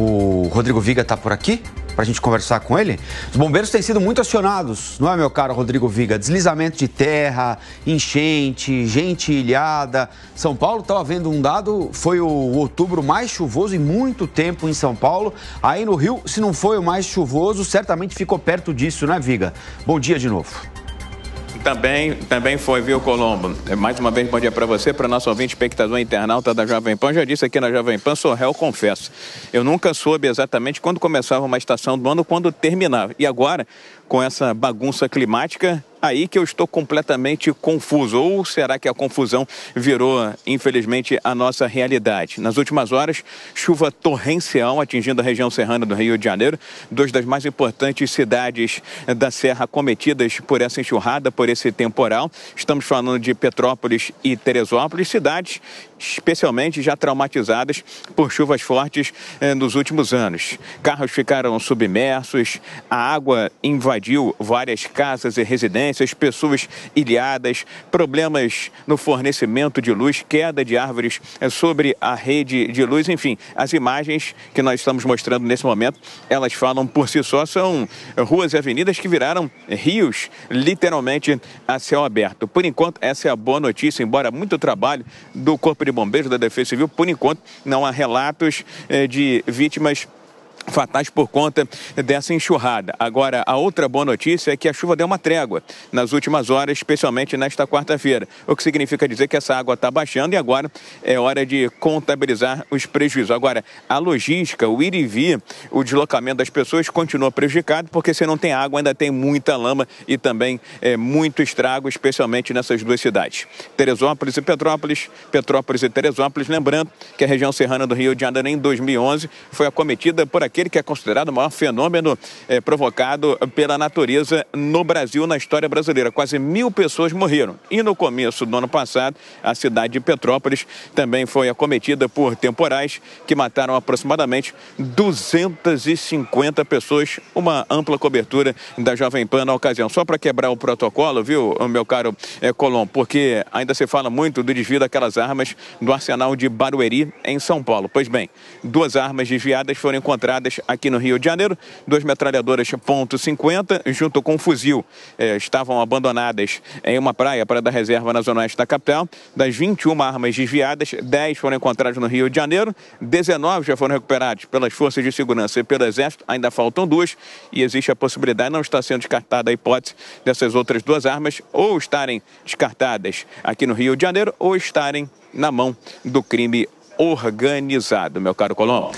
O Rodrigo Viga está por aqui para a gente conversar com ele. Os bombeiros têm sido muito acionados, não é, meu caro Rodrigo Viga? Deslizamento de terra, enchente, gente ilhada. São Paulo estava vendo um dado, foi o outubro mais chuvoso em muito tempo em São Paulo. Aí no Rio, se não foi o mais chuvoso, certamente ficou perto disso, né, Viga? Bom dia de novo também, também foi, viu, Colombo? É, mais uma vez, bom dia para você, para nosso ouvinte, espectador internauta da Jovem Pan. Já disse aqui na Jovem Pan, sou réu, confesso. Eu nunca soube exatamente quando começava uma estação do ano, quando terminava. E agora, com essa bagunça climática, aí que eu estou completamente confuso. Ou será que a confusão virou, infelizmente, a nossa realidade? Nas últimas horas, chuva torrencial atingindo a região serrana do Rio de Janeiro, duas das mais importantes cidades da Serra cometidas por essa enxurrada, por esse temporal. Estamos falando de Petrópolis e Teresópolis, cidades especialmente já traumatizadas por chuvas fortes eh, nos últimos anos. Carros ficaram submersos, a água invadiu várias casas e residências, pessoas ilhadas, problemas no fornecimento de luz, queda de árvores eh, sobre a rede de luz, enfim, as imagens que nós estamos mostrando nesse momento, elas falam por si só, são ruas e avenidas que viraram rios, literalmente a céu aberto. Por enquanto, essa é a boa notícia, embora muito trabalho do corpo Corpo de Bombeiros, da Defesa Civil. Por enquanto, não há relatos eh, de vítimas fatais por conta dessa enxurrada. Agora, a outra boa notícia é que a chuva deu uma trégua nas últimas horas, especialmente nesta quarta-feira, o que significa dizer que essa água está baixando e agora é hora de contabilizar os prejuízos. Agora, a logística, o ir e vir, o deslocamento das pessoas continua prejudicado porque se não tem água ainda tem muita lama e também é, muito estrago, especialmente nessas duas cidades, Teresópolis e Petrópolis, Petrópolis e Teresópolis. Lembrando que a região serrana do Rio de Janeiro em 2011 foi acometida por aqui aquele que é considerado o maior fenômeno eh, provocado pela natureza no Brasil, na história brasileira. Quase mil pessoas morreram. E no começo do ano passado, a cidade de Petrópolis também foi acometida por temporais que mataram aproximadamente 250 pessoas. Uma ampla cobertura da Jovem Pan na ocasião. Só para quebrar o protocolo, viu, meu caro eh, Colom, porque ainda se fala muito do desvio daquelas armas do arsenal de Barueri, em São Paulo. Pois bem, duas armas desviadas foram encontradas aqui no Rio de Janeiro. Duas metralhadoras .50 junto com um fuzil eh, estavam abandonadas em uma praia, para da reserva na zona oeste da capital. Das 21 armas desviadas, 10 foram encontradas no Rio de Janeiro, 19 já foram recuperadas pelas forças de segurança e pelo Exército, ainda faltam duas e existe a possibilidade, não está sendo descartada a hipótese dessas outras duas armas ou estarem descartadas aqui no Rio de Janeiro ou estarem na mão do crime organizado, meu caro Colombo.